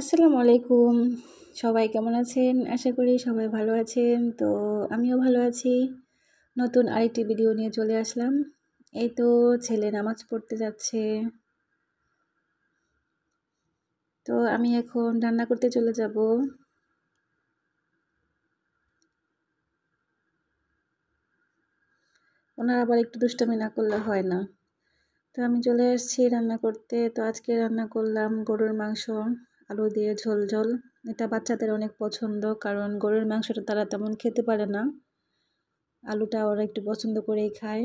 আসসালামু আলাইকুম সবাই কেমন আছেন আশা করি সবাই ভালো আছেন তো আমিও ভালো আছি নতুন আরেকটি ভিডিও নিয়ে চলে আসলাম এই তো ছেলে নামাজ পড়তে যাচ্ছে তো আমি এখন রান্না করতে চলে যাব ওনার আবার একটু দুষ্টামি না করলে হয় না তো আমি চলে আসছি রান্না করতে তো আজকে রান্না করলাম গরুর মাংস আলু দিয়ে ঝোল ঝোল এটা বাচ্চাদের অনেক পছন্দ কারণ গরুর মাংসটা তারা তেমন খেতে পারে না আলুটা ওরা একটু পছন্দ করেই খায়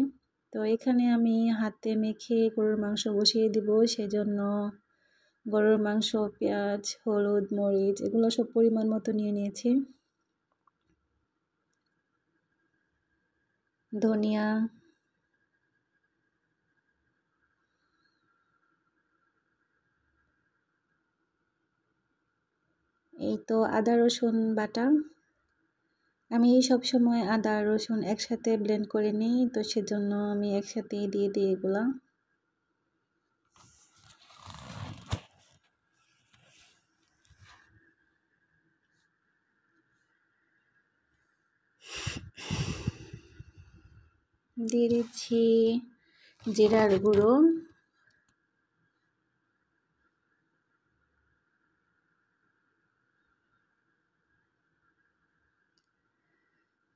তো এখানে আমি হাতে মেখে গরুর মাংস বসিয়ে দিব জন্য গরুর মাংস পেঁয়াজ হলুদ মরিচ এগুলো সব পরিমাণ মতো নিয়ে নিয়েছি ধনিয়া এই তো আদা রসুন বাটা আমি সব সময় আদা রসুন একসাথে ব্লেন্ড করে নিই তো সেজন্য আমি একসাথেই দিয়ে দিই এগুলা দিয়ে দিচ্ছি জিরার গুঁড়ো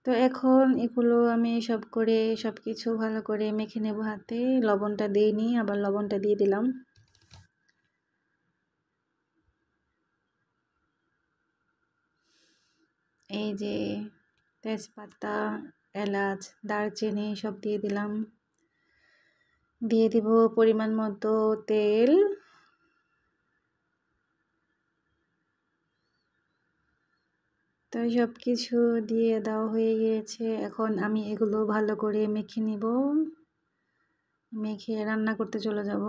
তো এখন এগুলো আমি সব করে সব কিছু ভালো করে মেখে নেব হাতে লবণটা দিইনি আবার লবণটা দিয়ে দিলাম এই যে তেজপাতা এলাচ দারচিনি সব দিয়ে দিলাম দিয়ে দিব পরিমাণ মতো তেল তো সব কিছু দিয়ে দেওয়া হয়ে গিয়েছে এখন আমি এগুলো ভালো করে মেখে নিব মেখে রান্না করতে চলে যাব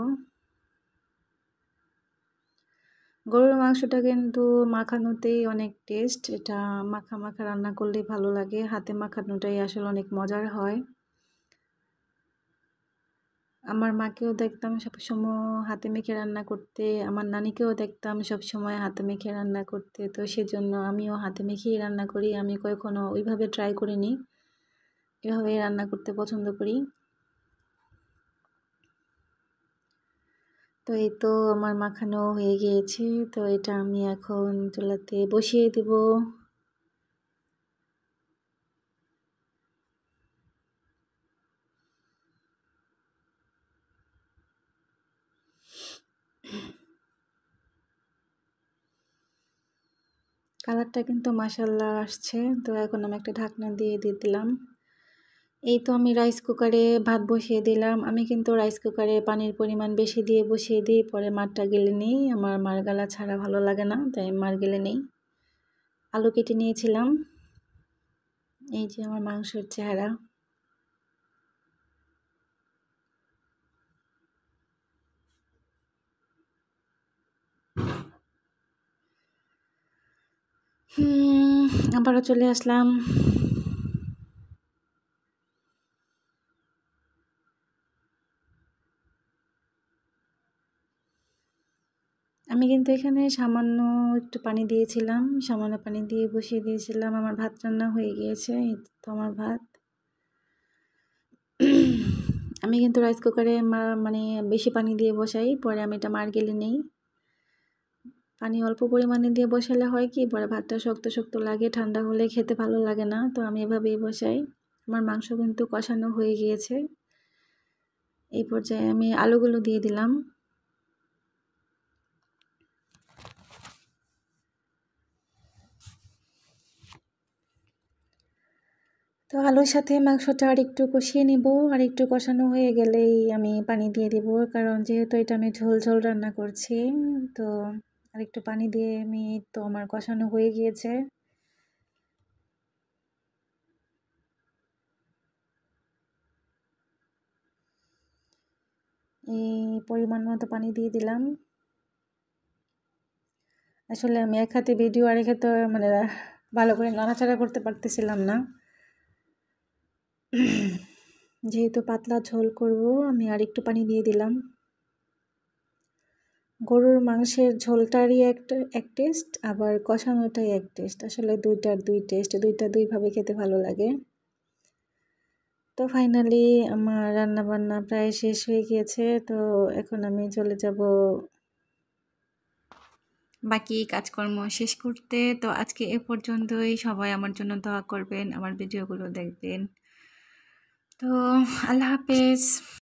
গরুর মাংসটা কিন্তু মাখানোতেই অনেক টেস্ট এটা মাখা মাখা রান্না করলেই ভালো লাগে হাতে মাখানোটাই আসলে অনেক মজার হয় আমার মাকেও দেখতাম সবসময় হাতে মেখে রান্না করতে আমার নানিকেও দেখতাম সবসময় হাতে মেখে রান্না করতে তো সেজন্য আমিও হাতে মেখেই রান্না করি আমি কখনো ওইভাবে ট্রাই করিনি এভাবে রান্না করতে পছন্দ করি তো এই তো আমার মাখানো হয়ে গিয়েছে তো এটা আমি এখন চুলাতে বসিয়ে দেবো কালারটা কিন্তু মাসাল্লা আসছে তো এখন আমি একটা ঢাকনা দিয়ে দিয়ে দিলাম এই তো আমি রাইস কুকারে ভাত বসিয়ে দিলাম আমি কিন্তু রাইস কুকারে পানির পরিমাণ বেশি দিয়ে বসিয়ে দিই পরে মারটা গেলে নেই আমার মার গালা ছাড়া ভালো লাগে না তাই মার গেলে নেই আলু কেটে নিয়েছিলাম এই যে আমার মাংসের চেহারা আবারও চলে আসলাম আমি কিন্তু এখানে সামান্য একটু পানি দিয়েছিলাম সামান্য পানি দিয়ে বসিয়ে দিয়েছিলাম আমার ভাত রান্না হয়ে গিয়েছে তো আমার ভাত আমি কিন্তু রাইস কুকারে মানে বেশি পানি দিয়ে বসাই পরে আমি এটা মার্গেলে নেই পানি অল্প পরিমাণে দিয়ে বসালে হয় কি পরে ভাতটা শক্ত শক্ত লাগে ঠান্ডা হলে খেতে ভালো লাগে না তো আমি এভাবেই বসাই আমার মাংস কিন্তু কষানো হয়ে গিয়েছে এই পর্যায়ে আমি আলুগুলো দিয়ে দিলাম তো আলুর সাথে মাংসটা আর একটু কষিয়ে নিব আর একটু কষানো হয়ে গেলেই আমি পানি দিয়ে দেব কারণ যেহেতু এটা আমি ঝোল ঝোল রান্না করছি তো আর একটু পানি দিয়ে আমি তো আমার কষানো হয়ে গিয়েছে এই পরিমাণ মতো পানি দিয়ে দিলাম আসলে আমি এক হাতে ভিডিও আর এক হাতে মানে ভালো করে নাড়াচাড়া করতে পারতেছিলাম না যেহেতু পাতলা ঝোল করব আমি আর একটু পানি দিয়ে দিলাম গরুর মাংসের ঝোলটারই একটা এক টেস্ট আবার কষানোটাই এক টেস্ট আসলে দুইটার দুই টেস্ট দুইটা দুইভাবে খেতে ভালো লাগে তো ফাইনালি আমার রান্নাবান্না প্রায় শেষ হয়ে গিয়েছে তো এখন আমি চলে যাব বাকি কাজকর্ম শেষ করতে তো আজকে এ পর্যন্তই সবাই আমার জন্য দোয়া করবেন আমার ভিডিওগুলো দেখবেন তো আল্লাহ হাফেজ